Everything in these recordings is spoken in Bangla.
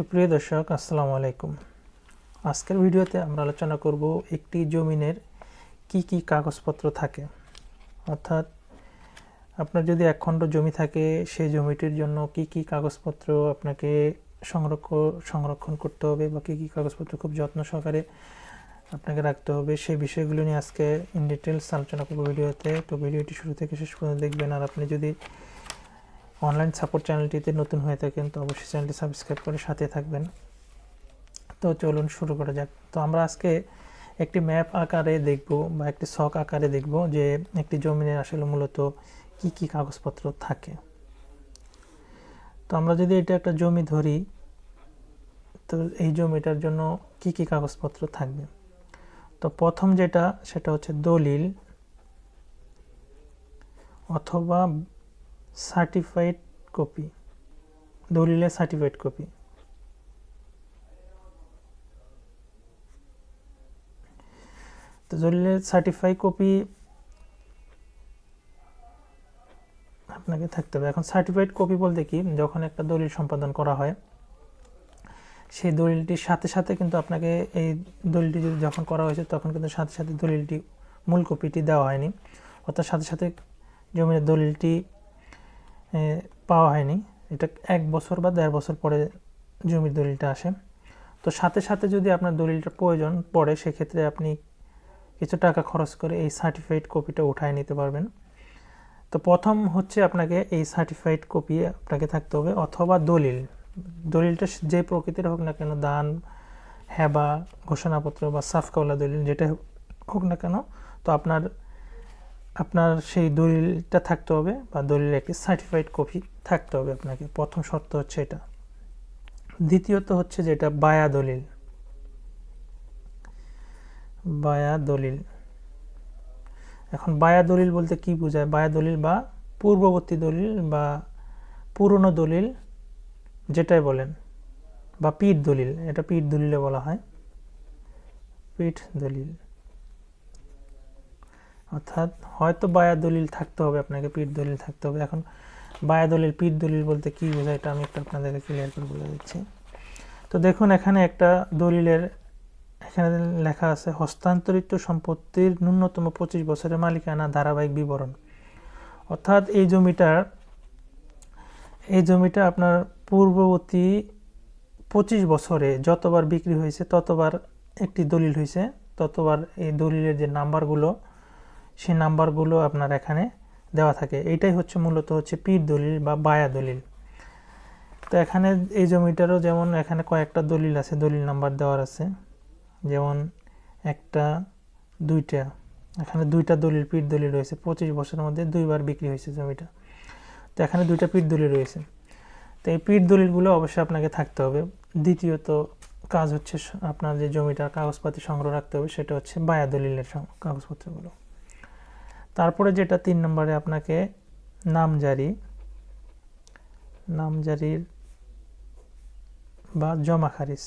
সুপ্রিয় দর্শক আসসালামু আলাইকুম আজকের ভিডিওতে আমরা আলোচনা করব একটি জমিনের কি কি কাগজপত্র থাকে অর্থাৎ আপনার যদি এক খণ্ড জমি থাকে সেই জমিটির জন্য কি কি কাগজপত্র আপনাকে সংরক্ষণ সংরক্ষণ করতে হবে বা কী কী কাগজপত্র খুব যত্ন সহকারে আপনাকে রাখতে হবে সেই বিষয়গুলো নিয়ে আজকে ইন ডিটেলস আলোচনা করবো ভিডিওতে তো ভিডিওটি শুরু থেকে শেষ পর্যন্ত দেখবেন আর আপনি যদি অনলাইন সাপোর্ট চ্যানেলটিতে নতুন হয়ে থাকেন তো অবশ্যই চ্যানেলটি সাবস্ক্রাইব করে সাথে থাকবেন তো চলুন শুরু করা যাক তো আমরা আজকে একটি ম্যাপ আকারে দেখব বা একটি শখ আকারে দেখব যে একটি জমিনে আসলে মূলত কি কি কাগজপত্র থাকে তো আমরা যদি এটা একটা জমি ধরি তো এই জমিটার জন্য কি কি কাগজপত্র থাকবে তো প্রথম যেটা সেটা হচ্ছে দলিল অথবা সার্টিফাইড কপি দলিলের সার্টিফাইড কপি তো দলিলের সার্টিফাইড কপি আপনাকে থাকতে হবে এখন সার্টিফাইড কপি বলতে কি যখন একটা দলিল সম্পাদন করা হয় সেই দলিলটির সাথে সাথে কিন্তু আপনাকে এই দলিলটি যদি যখন করা হয়েছে তখন কিন্তু সাথে সাথে দলিলটি মূল কপিটি দেওয়া হয়নি অর্থাৎ সাথে সাথে জমির দলিলটি পাওয়া হয়নি এটা এক বছর বা দেড় বছর পরে জমির দলিলটা আসে তো সাথে সাথে যদি আপনার দলিলটা প্রয়োজন পড়ে সেক্ষেত্রে আপনি কিছু টাকা খরচ করে এই সার্টিফাইড কপিটা উঠায় নিতে পারবেন তো প্রথম হচ্ছে আপনাকে এই সার্টিফাইড কপি আপনাকে থাকতে হবে অথবা দলিল দলিলটা যে প্রকৃতির হোক না কেন দান হ্যাবা ঘোষণাপত্র বা সাফকাওয়ালা দলিল যেটা হোক না কেন তো আপনার আপনার সেই দলিলটা থাকতে হবে বা দলিলের একটি সার্টিফাইড কপি থাকতে হবে আপনাকে প্রথম শর্ত হচ্ছে এটা দ্বিতীয়ত হচ্ছে যেটা বায়া দলিল বায়া দলিল এখন বায়া দলিল বলতে কি বোঝায় বায়া দলিল বা পূর্ববর্তী দলিল বা পুরনো দলিল যেটাই বলেন বা পিঠ দলিল এটা পিঠ দলিলে বলা হয় পিঠ দলিল অর্থাৎ হয়তো বায়া দলিল থাকতে হবে আপনাকে পিঠ দলিল থাকতে হবে এখন বায়া দলিল পিঠ দলিল বলতে কী বোঝায় এটা আমি একটু আপনাদেরকে ক্লিয়ার করে বলে দিচ্ছি তো দেখুন এখানে একটা দলিলের এখানে লেখা আছে হস্তান্তরিত সম্পত্তির ন্যূনতম পঁচিশ বছরের মালিকানা ধারাবাহিক বিবরণ অর্থাৎ এই জমিটার এই জমিটা আপনার পূর্ববর্তী পঁচিশ বছরে যতবার বিক্রি হয়েছে ততবার একটি দলিল হয়েছে ততবার এই দলিলের যে নাম্বারগুলো সেই নাম্বারগুলো আপনার এখানে দেওয়া থাকে এইটাই হচ্ছে মূলত হচ্ছে পীর দলিল বা বায়া দলিল তো এখানে এই জমিটারও যেমন এখানে কয়েকটা দলিল আছে দলিল নাম্বার দেওয়ার আছে যেমন একটা দুইটা এখানে দুইটা দলিল পীর দলিল রয়েছে পঁচিশ বছরের মধ্যে দুইবার বিক্রি হয়েছে জমিটা তো এখানে দুইটা পীর দলিল রয়েছে তো এই পীর দলিলগুলো অবশ্যই আপনাকে থাকতে হবে দ্বিতীয়ত কাজ হচ্ছে আপনার যে জমিটার কাগজপাতি সংগ্রহ রাখতে হবে সেটা হচ্ছে বায়া দলিলের কাগজপত্রগুলো তারপরে যেটা তিন নম্বরে আপনাকে নামজারি নামজারির বা জমা খারিজ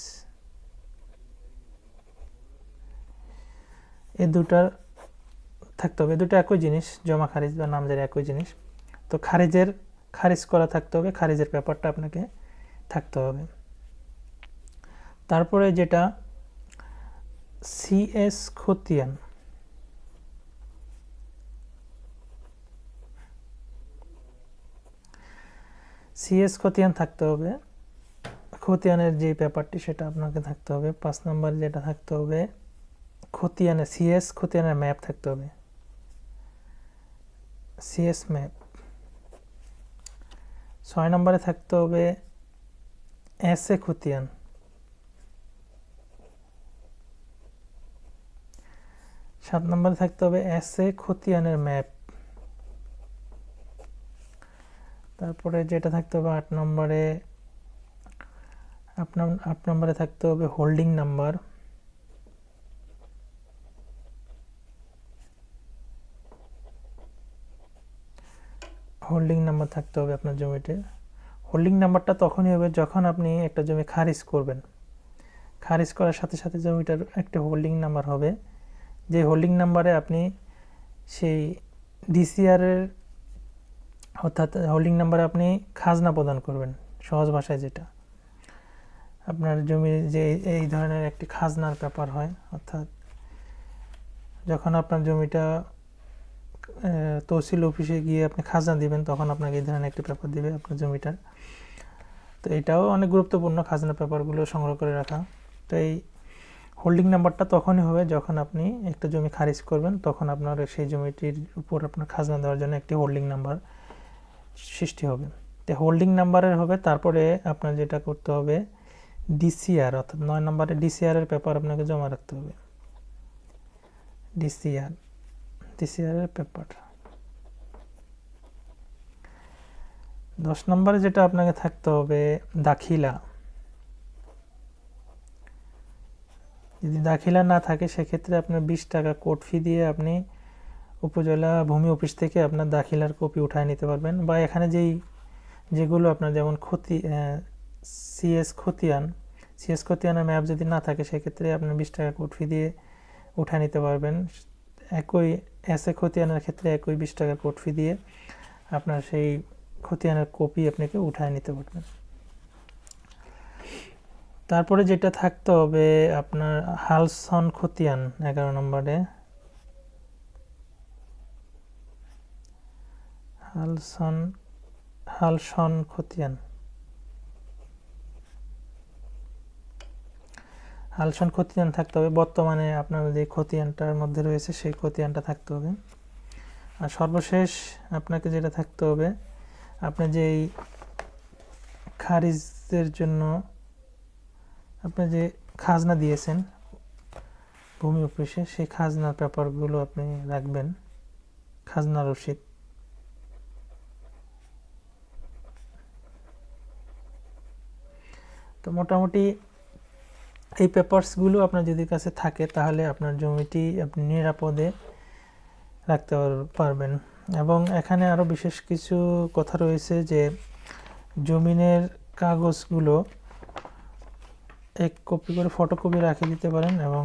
এ দুটার থাকতে হবে দুটো একই জিনিস জমা খারিজ বা নামজারি একই জিনিস তো খারিজের খারিজ করা থাকতে হবে খারিজের ব্যাপারটা আপনাকে থাকতে হবে তারপরে যেটা সিএস খতিয়ান সিএস খতিয়ান থাকতে হবে খতিয়ানের যে পেপারটি সেটা আপনাকে থাকতে হবে পাঁচ নম্বর যেটা থাকতে হবে সি সিএস খতিয়ানের ম্যাপ থাকতে হবে সিএস ম্যাপ ছয় নম্বরে থাকতে হবে এস এ খতিয়ান সাত নম্বরে থাকতে হবে এস এ খতিয়ানের ম্যাপ তারপরে যেটা থাকতে হবে আট নম্বরে আপনার আট নম্বরে থাকতে হবে হোল্ডিং নাম্বার হোল্ডিং নাম্বার থাকতে হবে আপনার জমিতে হোল্ডিং নাম্বারটা তখনই হবে যখন আপনি একটা জমি খারিজ করবেন খারিজ করার সাথে সাথে জমিটার একটা হোল্ডিং নাম্বার হবে যে হোল্ডিং নাম্বারে আপনি সেই ডিসিআরের অর্থাৎ হোল্ডিং নাম্বারে আপনি খাজনা প্রদান করবেন সহজ ভাষায় যেটা আপনার জমির যে এই ধরনের একটি খাজনার ব্যাপার হয় অর্থাৎ যখন আপনার জমিটা তহসিল অফিসে গিয়ে আপনি খাজনা দিবেন তখন আপনাকে এই ধরনের একটি পেপার দিবে আপনার জমিটার তো এটাও অনেক গুরুত্বপূর্ণ খাজনা পেপারগুলো সংগ্রহ করে রাখা তো এই হোল্ডিং নাম্বারটা তখনই হবে যখন আপনি একটা জমি খারিজ করবেন তখন আপনার সেই জমিটির উপর আপনার খাজনা দেওয়ার জন্য একটি হোল্ডিং নাম্বার সৃষ্টি হবে তো হোল্ডিং নাম্বারের হবে তারপরে আপনার যেটা করতে হবে ডিসিআর অর্থাৎ নয় নম্বরে ডিসিআরের পেপার আপনাকে জমা রাখতে হবে ডিসিআর ডিসিআরের পেপার দশ নম্বরে যেটা আপনাকে থাকতে হবে দাখিলা যদি দাখিলা না থাকে সেক্ষেত্রে আপনার বিশ টাকা কোর্ট ফি দিয়ে আপনি উপজেলা ভূমি অফিস থেকে আপনার দাখিলার কপি উঠায় নিতে পারবেন বা এখানে যেই যেগুলো আপনার যেমন ক্ষতি সিএস খতিয়ান সিএস খতিয়ানের ম্যাপ যদি না থাকে সেক্ষেত্রে আপনি বিশ টাকা কোর্ট ফি দিয়ে উঠায় নিতে পারবেন একই এস এ খতিয়ানের ক্ষেত্রে একই বিশ টাকা কোর্ট ফি দিয়ে আপনার সেই খতিয়ানের কপি আপনাকে উঠায় নিতে পারবেন তারপরে যেটা থাকতে হবে আপনার হালসন খতিয়ান এগারো নম্বরে হালসন হালসন খতিয়ান হালসন খতিয়ান থাকতে হবে বর্তমানে আপনার যে খতিয়ানটার মধ্যে রয়েছে সেই খতিয়ানটা থাকতে হবে আর সর্বশেষ আপনাকে যেটা থাকতে হবে আপনি যেই খারিজের জন্য আপনি যে খাজনা দিয়েছেন ভূমি অফিসে সেই খাজনার পেপারগুলো আপনি রাখবেন খাজনা রসিদ তো মোটামুটি এই পেপারসগুলো আপনার যদি কাছে থাকে তাহলে আপনার জমিটি আপনি নিরাপদে রাখতে পারবেন এবং এখানে আরও বিশেষ কিছু কথা রয়েছে যে জমিনের কাগজগুলো এক কপি করে ফটোকপি রাখে দিতে পারেন এবং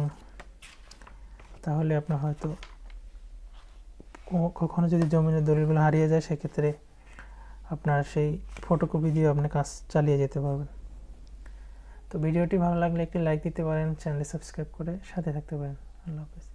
তাহলে আপনার হয়তো কখনো যদি জমিনের দলিলগুলো হারিয়ে যায় সেক্ষেত্রে আপনার সেই ফটোকপি দিয়ে আপনি কাজ চালিয়ে যেতে পারবেন তো ভিডিওটি ভালো লাগলে একটি লাইক দিতে পারেন চ্যানেলে সাবস্ক্রাইব করে সাথে থাকতে পারেন আল্লাহ হাফিজ